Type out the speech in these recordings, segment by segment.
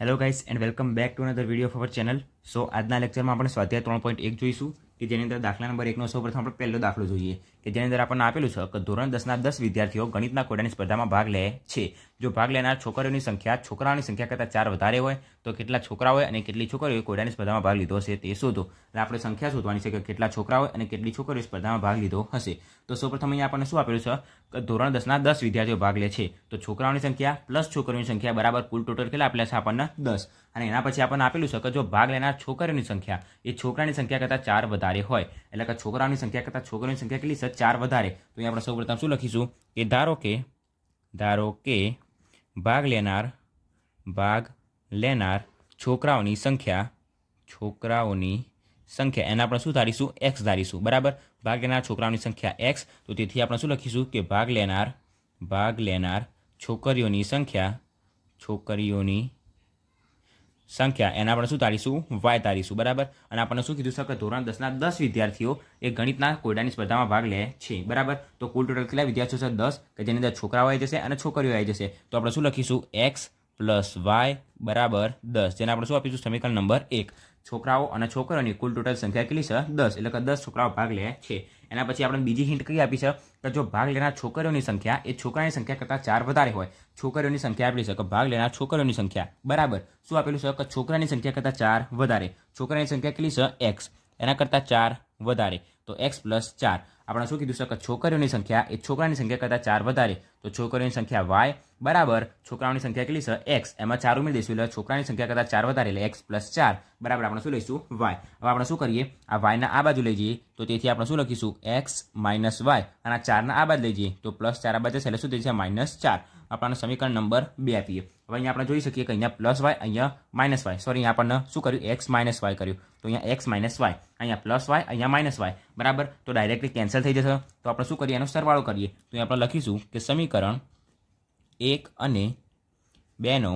hello guys and welcome back to another video of our channel so આજના લેક્ચરમાં આપણે સ્વાધ્યાય ત્રણ પોઈન્ટ એક જોઈશું કે જેની અંદર દાખલા નંબર એકનો સૌ પ્રથમ આપણે પહેલો દાખલો જોઈએ કે જેની અંદર આપણને આપેલું છે કે ધોરણ દસના દસ વિદ્યાર્થીઓ ગણિતના કોડાની સ્પર્ધામાં ભાગ લે છે જો ભાગ લેનાર છોકરીઓની સંખ્યા છોકરાઓની સંખ્યા કરતાં ચાર વધારે હોય તો કેટલા છોકરાઓએ અને કેટલી છોકરીઓએ કોયડાની સ્પર્ધામાં ભાગ લીધો હશે તે શોધો અને આપણે સંખ્યા શોધવાની છે કે કેટલા છોકરાઓએ અને કેટલી છોકરીઓ સ્પર્ધામાં ભાગ લીધો હશે તો સૌપ્રથમ અહીંયા આપણને શું આપેલું છે કે ધોરણ દસના દસ વિદ્યાર્થીઓ ભાગ લે છે તો છોકરાઓની સંખ્યા પ્લસ છોકરીઓની સંખ્યા બરાબર કુલ ટોટલ કેટલા આપેલા છે આપણને દસ અને એના પછી આપણને આપેલું છે કે જો ભાગ લેનાર છોકરીઓની સંખ્યા એ છોકરાની સંખ્યા કરતાં ચાર વધારે હોય એટલે કે છોકરાઓની સંખ્યા કરતાં છોકરીઓની સંખ્યા કેટલી છે અંદર ચાર વધારે તો અહીં આપણે સૌપ્રથમ શું લખીશું કે ધારો કે ધારો કે ભાગ લેનાર ભાગ લેનાર છોકરાઓની સંખ્યા છોકરાઓની સંખ્યા એને આપણે શું ધારીશું એક્સ ધારીશું બરાબર ભાગ લેનાર છોકરાઓની સંખ્યા એક્સ તો તેથી આપણે શું લખીશું કે ભાગ લેનાર ભાગ લેનાર છોકરીઓની સંખ્યા છોકરીઓની સંખ્યા એને આપણે શું તારીશું વાય તારીશું બરાબર અને આપણને શું કીધું છે કે ધોરણ દસના દસ વિદ્યાર્થીઓ એ ગણિતના કોયડાની સ્પર્ધામાં ભાગ લે છે બરાબર તો કુલ ટોટલ કેટલા વિદ્યાર્થીઓ છે દસ કે જેની અંદર છોકરાઓ આવી જશે અને છોકરીઓ આવી જશે તો આપણે શું લખીશું એક્સ પ્લસ વાય બરાબર દસ જેને આપણે શું આપીશું સમીકરણ નંબર એક છોકરાઓ અને છોકરીઓની કુલ ટોટલ સંખ્યા કેટલી છે દસ એટલે કે દસ છોકરાઓ ભાગ લે છે એના પછી આપણે બીજી હિન્ટ કઈ આપી છે કે જો ભાગ લેનાર છોકરીઓની સંખ્યા એ છોકરાની સંખ્યા કરતાં ચાર વધારે હોય છોકરીઓની સંખ્યા આપેલી છે કે ભાગ લેનાર છોકરીઓની સંખ્યા બરાબર શું આપેલું છે કે છોકરાની સંખ્યા કરતાં ચાર વધારે છોકરાની સંખ્યા કેટલી છે એક્સ એના કરતાં ચાર વધારે તો એક્સ પ્લસ ચાર આપણે શું કીધું છે કે છોકરીઓની સંખ્યા એ છોકરાની સંખ્યા કરતાં ચાર વધારે તો છોકરીઓની સંખ્યા વાય બરાબર છોકરાઓની સંખ્યા કેટલી છે એક્સ એમાં ચાર ઉમેરી દઈશું એટલે છોકરાની સંખ્યા કરતાં ચાર વધારે એટલે એક્સ પ્લસ ચાર બરાબર આપણે શું લઈશું વાય હવે આપણે શું કરીએ આ વાયના આ બાજુ લઈ જઈએ તો તેથી આપણે શું લખીશું એક્સ માઇનસ વાય અને ચારના આ બાજુ લઈ જઈએ તો પ્લસ ચાર આ બાજુ એટલે શું થઈ છે માઇનસ ચાર આપણને સમીકરણ નંબર બે આપીએ હવે અહીંયા આપણે જોઈ શકીએ કે અહીંયા પ્લસ વાય અહીંયા માઇનસ વાય સોરી અહીંયા આપણને શું કર્યું એક્સ માઇનસ વાય કર્યું તો અહીંયા એક્સ માઇનસ વાય અહીંયા પ્લસ વાય અહીંયા માઇનસ વાય બરાબર તો ડાયરેક્ટલી કેન્સલ થઈ જશે તો આપણે શું કરીએ એનો સરવાળો કરીએ તો અહીં આપણે લખીશું કે સમીકરણ એક અને બેનો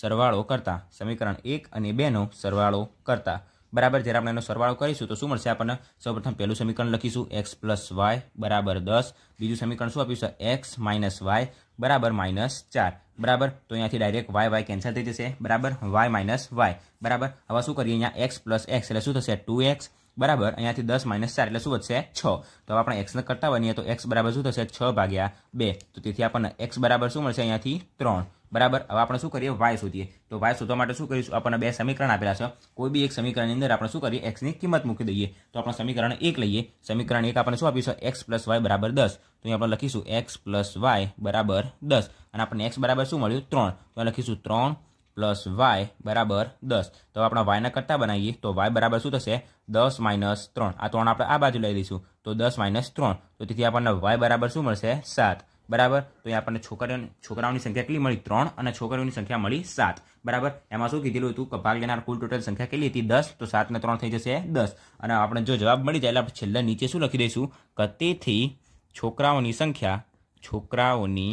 સરવાળો કરતા સમીકરણ એક અને બેનો સરવાળો કરતા બરાબર જ્યારે આપણે એનો સરવાળો કરીશું તો શું મળશે આપણને સૌપ્રથમ પહેલું સમીકરણ લખીશું એક્સ પ્લસ વાય બરાબર દસ બીજું સમીકરણ શું આપ્યું છે એક્સ માઇનસ વાય બરાબર માઇનસ ચાર બરાબર તો અહીંયાથી ડાયરેક્ટ વાય વાય કેન્સલ થઈ જશે બરાબર વાય માઇનસ વાય બરાબર હવે શું કરીએ અહીંયા એક્સ પ્લસ એક્સ એટલે શું થશે ટુ એક્સ બરાબર અહીંયાથી દસ માઇનસ ચાર એટલે શું વધશે છ તો આપણે એક્સને કરતા બનીએ તો એક્સ બરાબર શું થશે છ ભાગ્યા બે તો તેથી આપણને એક્સ બરાબર શું મળશે અહીંયાથી ત્રણ બરાબર હવે આપણે શું કરીએ વાય શોધીએ તો વાય શોધવા માટે શું કરીશું આપણને બે સમીકરણ આપેલા છે કોઈ બી એક સમીકરણની અંદર આપણે શું કરીએ એક્સની કિંમત મૂકી દઈએ તો આપણે સમીકરણ એક લઈએ સમીકરણ એક આપણે શું આપીશું એક્સ પ્લસ વાય બરાબર દસ તો અહીં આપણે લખીશું એક્સ પ્લસ વાય બરાબર દસ અને આપણને એક્સ બરાબર શું મળ્યું ત્રણ તો લખીશું ત્રણ પ્લસ વાય બરાબર દસ તો આપણે વાયના કરતા બનાવીએ તો વાય બરાબર શું થશે દસ માઇનસ ત્રણ આ ત્રણ આપણે આ બાજુ લઈ લઈશું તો દસ માઇનસ ત્રણ તો તેથી આપણને વાય બરાબર શું મળશે સાત બરાબર તો અહીંયા આપણને છોકરીઓની છોકરાઓની સંખ્યા કેટલી મળી ત્રણ અને છોકરીઓની સંખ્યા મળી સાત બરાબર એમાં શું કીધેલું હતું કે ભાગ લેનાર કુલ ટોટલ સંખ્યા કેટલી હતી દસ તો સાતને ત્રણ થઈ જશે દસ અને આપણે જો જવાબ મળી જાય એટલે આપણે છેલ્લે નીચે શું લખી દઈશું કે તેથી છોકરાઓની સંખ્યા છોકરાઓની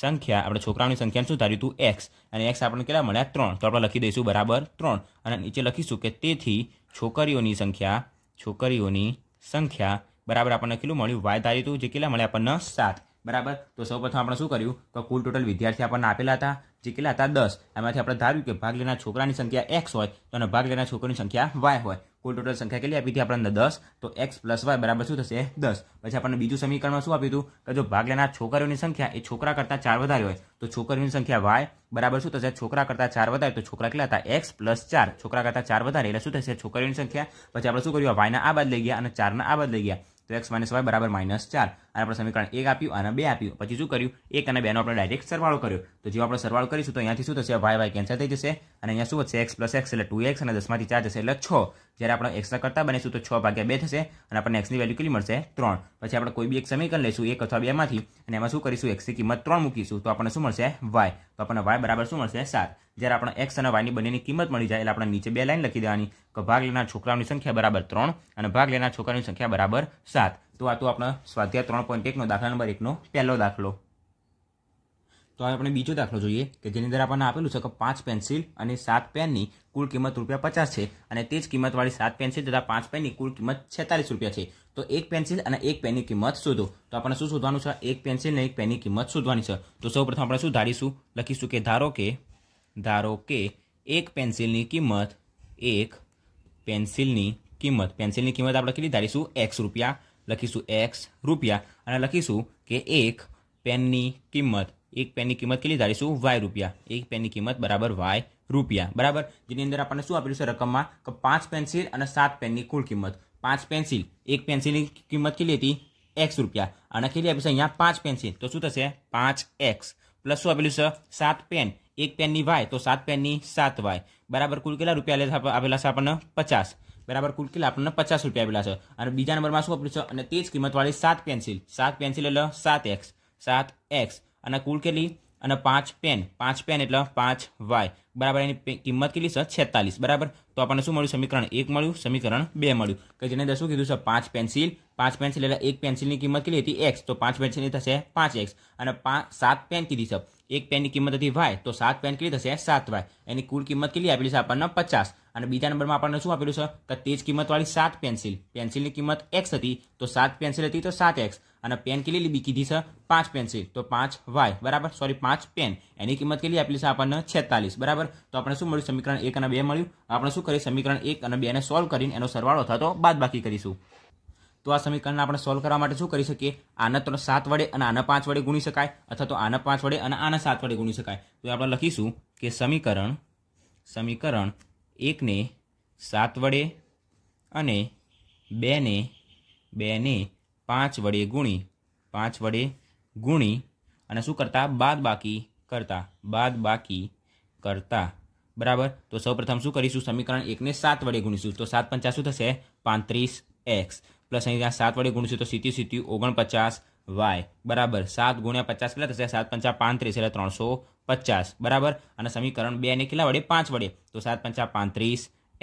સંખ્યા આપણે છોકરાઓની સંખ્યા શું ધાર્યું હતું એક્સ અને એક્સ આપણને કેટલા મળ્યા ત્રણ તો આપણે લખી દઈશું બરાબર ત્રણ અને નીચે લખીશું કે તેથી છોકરીઓની સંખ્યા છોકરીઓની સંખ્યા બરાબર આપણને કેટલું મળ્યું વાય ધાર્યું હતું જે કેટલા મળ્યા આપણને સાત બરાબર તો સૌપ્રથમ આપણે શું કર્યું તો કુલ ટોટલ વિદ્યાર્થી આપણને આપેલા હતા જે કેટલા હતા દસ એમાંથી આપણે ધાર્યું કે ભાગ લેનાર છોકરાની સંખ્યા એક્સ હોય તો અને ભાગ લેનાર છોકરીની સંખ્યા વાય હોય કુલ ટોટલ સંખ્યા કેટલી આપી હતી આપણને દસ તો એક્સ પ્લસ વાય બરાબર શું થશે દસ પછી આપણને બીજું સમીકરણમાં શું આપ્યું હતું કે જો ભાગ લેનાર છોકરીઓની સંખ્યા એ છોકરા કરતાં ચાર વધારે હોય તો છોકરીઓની સંખ્યા વાય બરાબર શું થશે છોકરા કરતાં ચાર વધારે તો છોકરા કેટલા હતા એક્સ પ્લસ ચાર છોકરા કરતાં ચાર વધારે એટલે શું થશે છોકરીઓની સંખ્યા પછી આપણે શું કર્યું વાયના આ બાદ લઈ ગયા અને ચારના આ બાદ લઈ ગયા તો એક્સ માઇનસ વાય બરાબર માઇનસ ચાર અને આપણે સમીકરણ એક આપ્યું અને બે આપ્યું પછી શું કર્યું એક અને બેનો આપણે ડાયરેક્ટ સરવાળો કર્યો તો જો આપણે સરવાળો કરીશું તો અહીંયાથી શું થશે વાય વાય કેન્સલ થઈ જશે અને અહીંયા શું વધશે એક્સ પ્લસ એક્સ એટલે ટુ એક્સ અને દસમાંથી ચાર જશે એટલે છ જ્યારે આપણે એક્સના કરતા બનીશું તો છ ભાગ્યા બે થશે અને આપણને એક્સની વેલ્યુ કેટલી મળશે ત્રણ પછી આપણે કોઈ બી એક સમીકરણ લઈશું એક અથવા બે બેમાંથી અને એમાં શું કરીશું એક્સની કિંમત ત્રણ મૂકીશું તો આપણને શું મળશે વાય તો આપણને વાય બરાબર શું મળશે સાત જ્યારે આપણે એક્સ અને વાયની બંનેની કિંમત મળી જાય એટલે આપણે નીચે બે લાઈન લખી દેવાની કે ભાગ લેનાર છોકરાઓની સંખ્યા બરાબર ત્રણ અને ભાગ લેનાર છોકરાની સંખ્યા બરાબર સાત તો આ તો આપણો સ્વાધ્યાય ત્રણ પોઈન્ટ એકનો દાખલા નંબર એકનો પહેલો દાખલો તો હવે આપણે બીજો દાખલો જોઈએ કે જેની અંદર આપણને આપેલું છે કે પાંચ પેન્સિલ અને સાત પેનની કુલ કિંમત રૂપિયા પચાસ છે અને તે જ કિંમતવાળી સાત પેન્સિલ તથા પાંચ પેનની કુલ કિંમત છેતાલીસ રૂપિયા છે તો એક પેન્સિલ અને એક પેનની કિંમત શોધો તો આપણે શું શોધવાનું છે એક પેન્સિલ અને એક પેનની કિંમત શોધવાની છે તો સૌપ્રથમ આપણે શું ધારીશું લખીશું કે ધારો કે ધારો કે એક પેન્સિલની કિંમત એક પેન્સિલની કિંમત પેન્સિલની કિંમત આપણે કેટલી ધારીશું એક્સ રૂપિયા લખીશું એક્સ રૂપિયા અને લખીશું કે એક પેનની કિંમત એક પેનની કિંમત કેટલી ધારીશું વાય રૂપિયા એક પેનની કિંમત બરાબર વાય રૂપિયા બરાબર જેની અંદર આપણને શું આપેલું છે રકમમાં કે પાંચ પેન્સિલ અને સાત પેનની કુલ કિંમત પાંચ પેન્સિલ એક પેન્સિલની કિંમત કેટલી હતી એક્સ રૂપિયા અને કેટલી આપી છે અહીંયા પાંચ પેન્સિલ તો શું થશે પાંચ એક્સ પ્લસ શું આપેલું છે સાત પેન એક પેનની વાય તો સાત પેનની સાત વાય બરાબર કુલ કેટલા રૂપિયા આપેલા છે આપણને પચાસ બરાબર કુલ કેટલા આપણને પચાસ રૂપિયા આપેલા છે અને બીજા નંબરમાં શું આપ્યું છે અને તે જ કિંમતવાળી સાત પેન્સિલ સાત પેન્સિલ એટલે સાત એક્સ સાત એક્સ અને કુલ કેટલી અને પાંચ પેન પાંચ પેન એટલે પાંચ વાય બરાબર એની કિંમત કેટલી છે છેતાલીસ બરાબર તો આપણને શું મળ્યું સમીકરણ એક મળ્યું સમીકરણ બે મળ્યું કે જેને શું કીધું છે પાંચ પેન્સિલ પાંચ પેન્સિલ એટલે એક પેન્સિલની કિંમત કેટલી હતી એક્સ તો પાંચ પેન્સિલની થશે પાંચ એક્સ અને પાંચ સાત પેન કીધી છે એક પેનની કિંમત હતી વાય તો સાત પેન કેટલી થશે સાત વાય એની કુલ કિંમત કેટલી આપેલી છે આપણને પચાસ અને બીજા નંબરમાં આપણને શું આપેલું છે તો તે જ કિંમતવાળી સાત પેન્સિલ પેન્સિલની કિંમત એક્સ હતી તો સાત પેન્સિલ હતી તો સાત એક્સ અને પેન કેટલી લીધી કીધી છે પાંચ પેન્સિલ તો પાંચ વાય બરાબર સોરી પાંચ પેન એની કિંમત કેટલી આપેલી છે આપણને છેતાલીસ બરાબર તો આપણે શું મળ્યું સમીકરણ એક અને બે મળ્યું આપણે શું કરીએ સમીકરણ એક અને બેને સોલ્વ કરીને એનો સરવાળો થતો બાદ બાકી કરીશું તો આ સમીકરણને આપણે સોલ્વ કરવા માટે શું કરી શકીએ આને તો સાત વડે અને આના પાંચ વડે ગુણી શકાય અથવા તો આના પાંચ વડે અને આના સાત વડે ગુણી શકાય તો આપણે લખીશું કે સમીકરણ સમીકરણ એકને સાત વડે અને બેને બેને પાંચ વડે ગુણી પાંચ વડે ગુણી અને શું કરતા બાદ બાકી કરતા બાદ બાકી કરતા બરાબર તો સૌપ્રથમ શું કરીશું સમીકરણ એકને સાત વડે ગુણીશું તો સાત પંચા શું થશે પાંત્રીસ એક્સ પ્લસ અહીં ત્યાં સાત વડે ગુણશું તો સીધી સીધી ઓગણપચાસ વાય બરાબર સાત ગુણ્યા પચાસ કેટલા થશે સાત પંચા પાંત્રીસ એટલે ત્રણસો પચાસ બરાબર અને સમીકરણ બે ને કેટલા વડે પાંચ વડે તો સાત પંચા પાંત્રીસ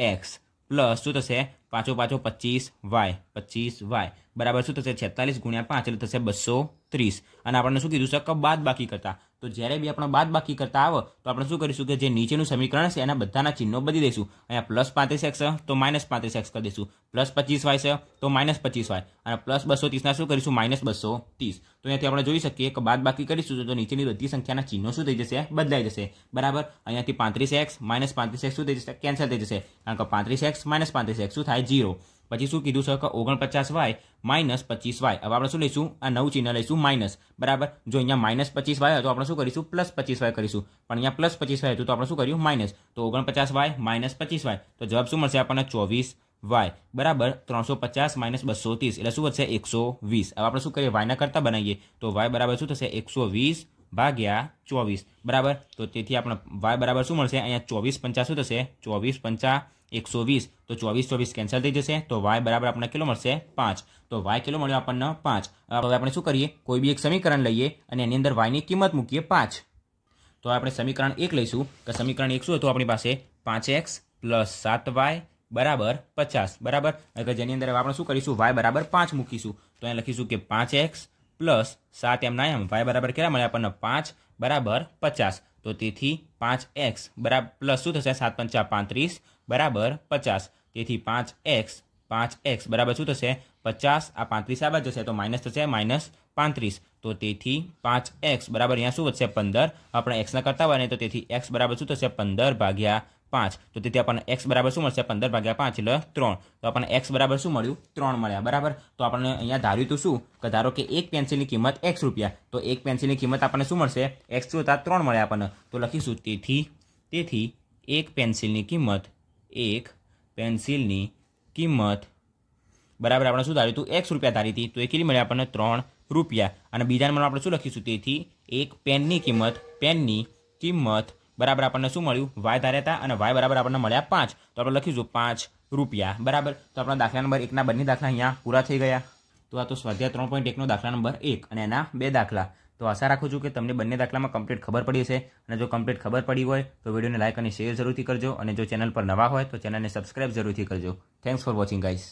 એક્સ પ્લસ શું થશે પાછો પાછો પચીસ વાય પચીસ વાય બરાબર શું થશે છેતાલીસ ગુણ્યા પાંચ એટલે થશે બસો ત્રીસ અને આપણને શું કીધું છે કે બાદ બાકી કરતા તો જ્યારે બી આપણો બાદ બાકી કરતા આવે તો આપણે શું કરીશું કે જે નીચેનું સમીકરણ છે એના બધાના ચિહ્નો બદલી દઈશું અહીંયા પ્લસ પાંત્રીસ એક્સ તો માઇનસ પાંત્રીસ એક્સ કરી દઈશું પ્લસ પચીસ વાય છે તો માઇનસ પચીસ વાય અને પ્લસ બસો ત્રીસના શું કરીશું માઇનસ બસો ત્રીસ તો અહીંયાથી આપણે જોઈ શકીએ કે બાદ બાકી કરીશું તો નીચેની બધી સંખ્યાના ચિહ્નો શું થઈ જશે બદલાઈ જશે બરાબર અહીંયાથી પાંત્રીસ એક્સ માઇનસ પાંત્રીસ એક્સ શું થઈ જશે કેન્સલ થઈ જશે કારણ કે પાંત્રીસ એક્સ માઇનસ પાંત્રીસ એક્સ શું થાય ઝીરો 봐지 સુ કીધું સર કા 49y - 25y હવે આપણે શું લઈશું આ નવ ચિન્હ લઈશું માઈનસ બરાબર જો અહીંયા -25y તો આપણે શું કરીશું +25y કરીશું પણ અહીંયા +25y હતું તો આપણે શું કરીયું માઈનસ તો 49y - 25y તો જવાબ શું મળશે આપણને 24y બરાબર 350 - 230 એટલે શું બચે 120 હવે આપણે શું કરી y ના કરતા બનાઈએ તો y બરાબર શું થશે 120 ભાગ્યા ચોવીસ બરાબર તો તેથી આપણે વાય બરાબર શું મળશે અહીંયા ચોવીસ પંચા શું થશે ચોવીસ પંચા એકસો વીસ તો ચોવીસ ચોવીસ કેન્સલ થઈ જશે તો વાય બરાબર આપણને કિલો મળશે પાંચ તો વાય કિલો મળ્યો આપણને પાંચ હવે આપણે શું કરીએ કોઈ બી એક સમીકરણ લઈએ અને એની અંદર વાયની કિંમત મૂકીએ પાંચ તો આપણે સમીકરણ એક લઈશું કે સમીકરણ એક શું હતું આપણી પાસે પાંચ એક્સ પ્લસ સાત વાય બરાબર પચાસ બરાબર જેની અંદર આપણે શું કરીશું વાય બરાબર પાંચ મૂકીશું તો અહીંયા લખીશું કે પાંચ એક્સ પ્લસ સાત એમ એમના એમ વાય બરાબર કેટલા મળે આપણને પાંચ બરાબર પચાસ તો તેથી પાંચ એક્સ બરાબર પ્લસ શું થશે સાત પંચા પાંત્રીસ બરાબર પચાસ તેથી પાંચ એક્સ પાંચ એક્સ બરાબર શું થશે પચાસ આ પાંત્રીસ આ જશે તો માઇનસ થશે માઇનસ પાંત્રીસ તો તેથી પાંચ એક્સ બરાબર અહીંયા શું વધશે પંદર આપણે એક્સના કરતા હોય ને તો તેથી એક્સ બરાબર શું થશે પંદર ભાગ્યા પાંચ તો તેથી આપણને એક્સ બરાબર શું મળશે પંદર ભાગ્યા પાંચ એટલે ત્રણ તો આપણને એક્સ બરાબર શું મળ્યું ત્રણ મળ્યા બરાબર તો આપણને અહીંયા ધાર્યું તો શું કે ધારો કે એક પેન્સિલની કિંમત એક્સ રૂપિયા તો એક પેન્સિલની કિંમત આપણને શું મળશે એક્સ જોતા ત્રણ મળ્યા આપણને તો લખીશું તેથી તેથી એક પેન્સિલની કિંમત એક પેન્સિલની કિંમત બરાબર આપણે શું ધાર્યું હતું એક્સ રૂપિયા ધારી હતી તો એ કેટલી મળે આપણને ત્રણ રૂપિયા અને બીજા નંબરમાં આપણે શું લખીશું તેથી એક પેનની કિંમત પેનની કિંમત બરાબર આપણને શું મળ્યું વાય ધારે હતા અને વાય બરાબર આપણને મળ્યા પાંચ તો આપણે લખીશું પાંચ રૂપિયા બરાબર તો આપણા દાખલા નંબર એકના બંને દાખલા અહીંયા પૂરા થઈ ગયા તો આ તો સ્વાધ્યાય ત્રણ પોઈન્ટ એકનો દાખલા નંબર એક અને એના બે દાખલા તો આશા રાખું છું કે તમને બંને દાખલામાં કમ્પ્લીટ ખબર પડી હશે અને જો કમ્પ્લીટ ખબર પડી હોય તો વિડીયોને લાઇક અને શેર જરૂરથી કરજો અને જો ચેનલ પર નવા હોય તો ચેનલને સબસ્ક્રાઇબ જરૂરથી કરજો થેન્ક્સ ફોર વોચિંગ ગાઈઝ